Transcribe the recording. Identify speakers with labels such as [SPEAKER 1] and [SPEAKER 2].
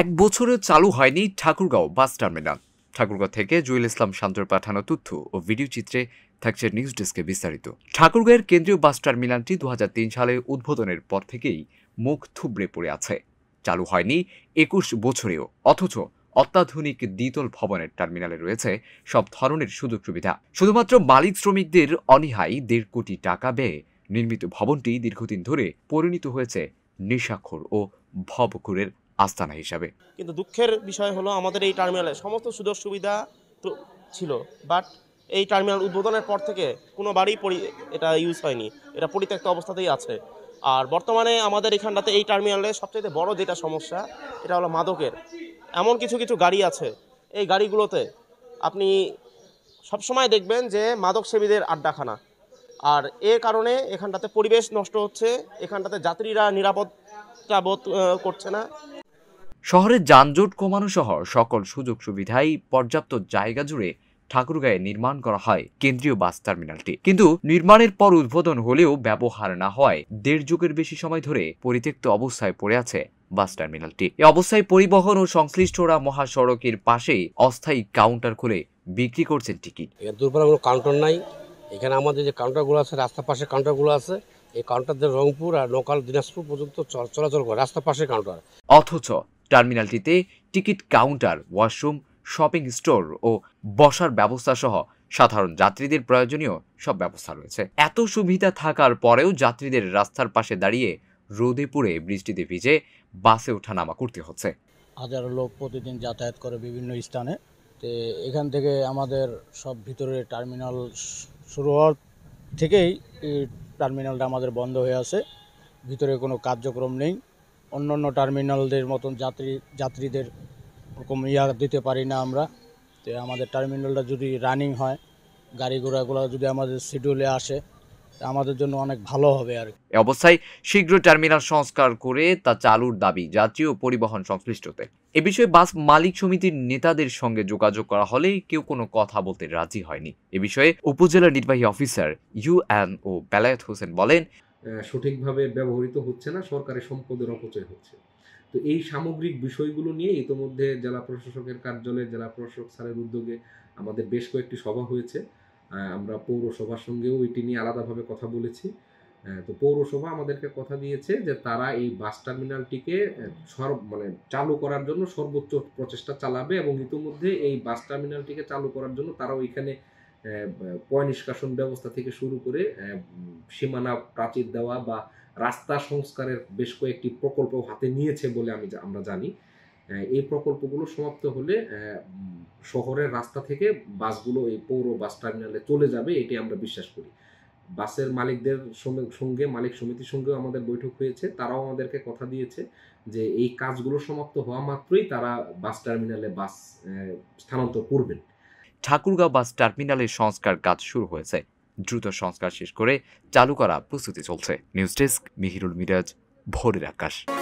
[SPEAKER 1] এক বছরে চালু হয়নি ঠাকুরগাঁও বাস টার্মিনাল ঠাকুরগাঁও থেকে জুয়েল ইসলাম শান্তর পাঠানো তথ্য ও ভিডিও চিত্রে থাকছে নিউজ ডেস্কে বিস্তারিত ঠাকুরগাঁয়ের কেন্দ্রীয় বাস টার্মিনালটি দু সালে উদ্বোধনের পর থেকেই মুখ থুবড়ে পড়ে আছে চালু হয়নি একুশ বছরেও অথচ অত্যাধুনিক দ্বিতল ভবনের টার্মিনালে রয়েছে সব ধরনের সুযোগ সুবিধা শুধুমাত্র মালিক শ্রমিকদের অনিহাই দেড় কোটি টাকা ব্যয়ে নির্মিত ভবনটি দীর্ঘদিন ধরে পরিণত হয়েছে নেশাখোর ও ভবকুরের আস্তানা হিসাবে
[SPEAKER 2] কিন্তু দুঃখের বিষয় হলো আমাদের এই টার্মিনালে সমস্ত সুযোগ সুবিধা তো ছিল বাট এই টার্মিনাল উদ্বোধনের পর থেকে কোনো বাড়ি এটা ইউজ হয়নি এটা পরিত্যক্ত অবস্থাতেই আছে আর বর্তমানে আমাদের এখানটাতে এই টার্মিনালে সবচেয়ে বড় যেটা সমস্যা এটা হলো মাদকের এমন কিছু কিছু গাড়ি আছে এই গাড়িগুলোতে আপনি সবসময় দেখবেন যে মাদক সেবীদের আড্ডাখানা আর এর কারণে এখানটাতে পরিবেশ নষ্ট হচ্ছে এখানটাতে যাত্রীরা নিরাপদ বোধ করছে না
[SPEAKER 1] শহরের যানজট কমানো সহ সকল সুযোগ সুবিধাই পর্যাপ্ত জায়গা জুড়ে ঠাকুরগাঁয়ে নির্মাণ করা হয় কেন্দ্রীয় বাস টার্মিনালটি কিন্তু নির্মাণের পর উদ্বোধন হলেও ব্যবহার না হয় দেড় যুগের বেশি সময় ধরে পরিত্যক্ত অবস্থায় পড়ে আছে বাস টার্মিনালটি এ অবস্থায় পরিবহন ও সংশ্লিষ্টরা মহাসড়কের পাশেই অস্থায়ী কাউন্টার খুলে বিক্রি করছেন টিকিট
[SPEAKER 3] এর দুর্বার কোনো কাউন্টার নাই এখানে আমাদের যে কাউন্টারগুলো আছে রাস্তার পাশে কাউন্টারগুলো আছে এই কাউন্টারদের রংপুর আর লোকাল দিনাজপুর পর্যন্ত চলাচল করে রাস্তার পাশে কাউন্টার
[SPEAKER 1] অথচ টার্মিনালটিতে ticket counter washroom shopping store ও বসার ব্যবস্থা সহ সাধারণ যাত্রীদের প্রয়োজনীয় সব ব্যবস্থা রয়েছে এত সুবিধা থাকার পরেও যাত্রীদের রাস্তার পাশে দাঁড়িয়ে রোদে পুড়ে বৃষ্টিতে ভিজে বাসে ওঠা নামা করতে হচ্ছে
[SPEAKER 4] হাজারো লোক প্রতিদিন যাতায়াত করে বিভিন্ন স্থানে তো এখান থেকে আমাদের সব ভিতরে টার্মিনাল শুরু হওয়ার থেকেই টার্মিনালটা আমাদের বন্ধ হয়ে আছে ভিতরে কোনো কার্যক্রম নেই অন্য অন্য টার্মিনালদের মতন যাত্রী যাত্রীদের ওরকম ইয়া দিতে পারি না আমরা তো আমাদের টার্মিনালটা যদি রানিং হয় গাড়ি ঘোড়াগুলো যদি আমাদের শিডিউলে আসে আমাদের জন্য অনেক ভালো হবে আর
[SPEAKER 1] এ অবস্থায় শীঘ্র টার্মিনাল সংস্কার করে তা চালুর দাবি যাত্রী ও পরিবহন সংশ্লিষ্টতে এ বিষয়ে বাস মালিক সমিতির নেতাদের সঙ্গে যোগাযোগ করা হলে কেউ কোনো কথা বলতে রাজি হয়নি এ বিষয়ে উপজেলা নির্বাহী অফিসার ও বেলায়ত হোসেন বলেন
[SPEAKER 3] সঠিকভাবে ব্যবহৃত হচ্ছে না সরকারের সম্পদের অপচয় হচ্ছে তো এই সামগ্রিক বিষয়গুলো নিয়ে ইতোমধ্যে জেলা প্রশাসকের কার্যালয়ে জেলা প্রশাসক স্যারের উদ্যোগে আমাদের বেশ কয়েকটি সভা হয়েছে আমরা পৌরসভার সঙ্গেও এটি নিয়ে আলাদাভাবে কথা বলেছি তো পৌরসভা আমাদেরকে কথা দিয়েছে যে তারা এই বাস টার্মিনালটিকে সর মানে চালু করার জন্য সর্বোচ্চ প্রচেষ্টা চালাবে এবং ইতিমধ্যে এই বাস টার্মিনালটিকে চালু করার জন্য তারা ওইখানে পয় নিষ্কাশন ব্যবস্থা থেকে শুরু করে সীমানা প্রাচীর দেওয়া বা রাস্তা সংস্কারের বেশ কয়েকটি প্রকল্প হাতে নিয়েছে বলে আমি আমরা জানি এই প্রকল্পগুলো সমাপ্ত হলে শহরের রাস্তা থেকে বাসগুলো এই পৌর বাস টার্মিনালে চলে যাবে এটি আমরা বিশ্বাস করি বাসের মালিকদের সঙ্গে মালিক সমিতির সঙ্গেও আমাদের বৈঠক হয়েছে তারাও আমাদেরকে কথা দিয়েছে যে এই কাজগুলো সমাপ্ত হওয়া মাত্রই তারা বাস টার্মিনালে বাস
[SPEAKER 1] স্থানান্তর করবেন ঠাকুরগাঁও বাস টার্মিনালের সংস্কার কাজ শুরু হয়েছে দ্রুত সংস্কার শেষ করে চালু করা প্রস্তুতি চলছে নিউজ ডেস্ক মিহিরুল মিরাজ ভোরের আকাশ